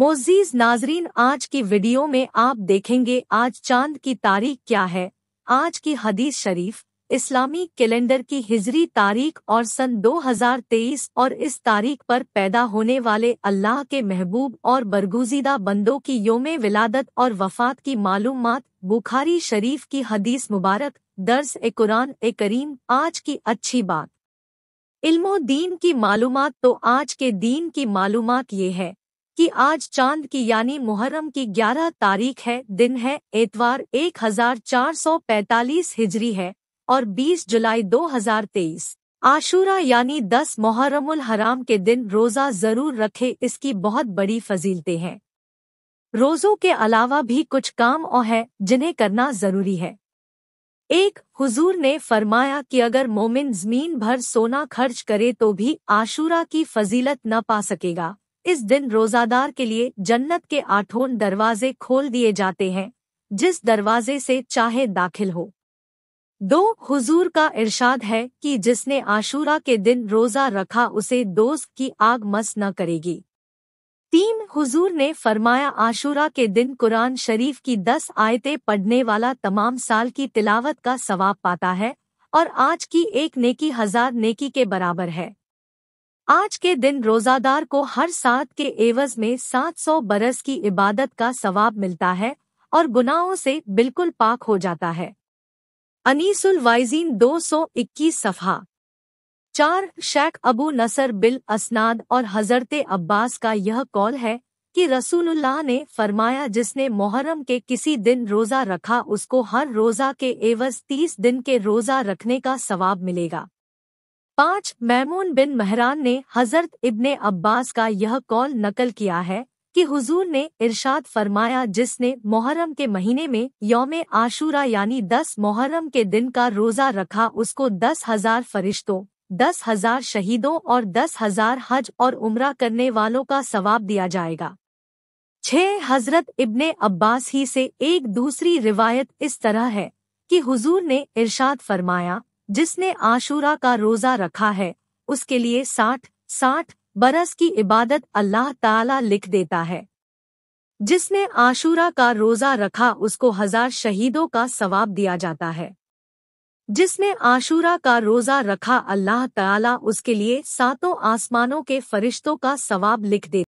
मोजीज नाजरीन आज की वीडियो में आप देखेंगे आज चांद की तारीख क्या है आज की हदीस शरीफ इस्लामी कैलेंडर की हिजरी तारीख और सन 2023 और इस तारीख पर पैदा होने वाले अल्लाह के महबूब और बरगुजीदा बंदों की योम विलादत और वफात की मालूम बुखारी शरीफ की हदीस मुबारक दर्ज ए कुरान ए करीम आज की अच्छी बात इल्मो दीन की मालूम तो आज के दीन की मालूम ये है कि आज चांद की यानी मुहर्रम की 11 तारीख है दिन है एतवार 1445 हिजरी है और 20 जुलाई 2023 आशूरा यानी 10 मुहर्रमुल हराम के दिन रोज़ा ज़रूर रखे इसकी बहुत बड़ी फजीलते हैं रोज़ों के अलावा भी कुछ काम और है जिन्हें करना ज़रूरी है एक हुजूर ने फरमाया कि अगर मोमिन जमीन भर सोना खर्च करे तो भी आशूरा की फजीलत न पा सकेगा इस दिन रोजादार के लिए जन्नत के आठों दरवाजे खोल दिए जाते हैं जिस दरवाजे से चाहे दाखिल हो दो हुजूर का इरशाद है कि जिसने आशूरा के दिन रोजा रखा उसे दोस्त की आग मस न करेगी तीन हुजूर ने फरमाया आशूरा के दिन कुरान शरीफ की दस आयतें पढ़ने वाला तमाम साल की तिलावत का सवाब पाता है और आज की एक नेकी हजार नेकी के बराबर है आज के दिन रोजादार को हर सात के एवज में सात सौ बरस की इबादत का सवाब मिलता है और गुनाहों से बिल्कुल पाक हो जाता है अनीसुल वाइजीन 221 सफा चार शेख अबू नसर बिल असनाद और हजरत अब्बास का यह कौल है कि रसूलुल्लाह ने फरमाया जिसने मुहर्रम के किसी दिन रोज़ा रखा उसको हर रोज़ा के एवज तीस दिन के रोज़ा रखने का सवाब मिलेगा पाँच मैमून बिन महरान ने हज़रत इब्ने अब्बास का यह कॉल नकल किया है कि हुजूर ने इरशाद फरमाया जिसने मुहर्रम के महीने में यौम आशूरा यानी दस मुहर्रम के दिन का रोज़ा रखा उसको दस हज़ार फरिश्तों दस हज़ार शहीदों और दस हज़ार हज और उम्र करने वालों का सवाब दिया जाएगा छह हज़रत इब्ने अब्बास ही से एक दूसरी रिवायत इस तरह है कि हुजूर ने इरशाद फरमाया जिसने आशूरा का रोज़ा रखा है उसके लिए साठ साठ बरस की इबादत अल्लाह ताला लिख देता है जिसने आशूरा का रोज़ा रखा उसको हजार शहीदों का सवाब दिया जाता है जिसने आशूरा का रोज़ा रखा अल्लाह ताला उसके लिए सातों आसमानों के फरिश्तों का सवाब लिख देता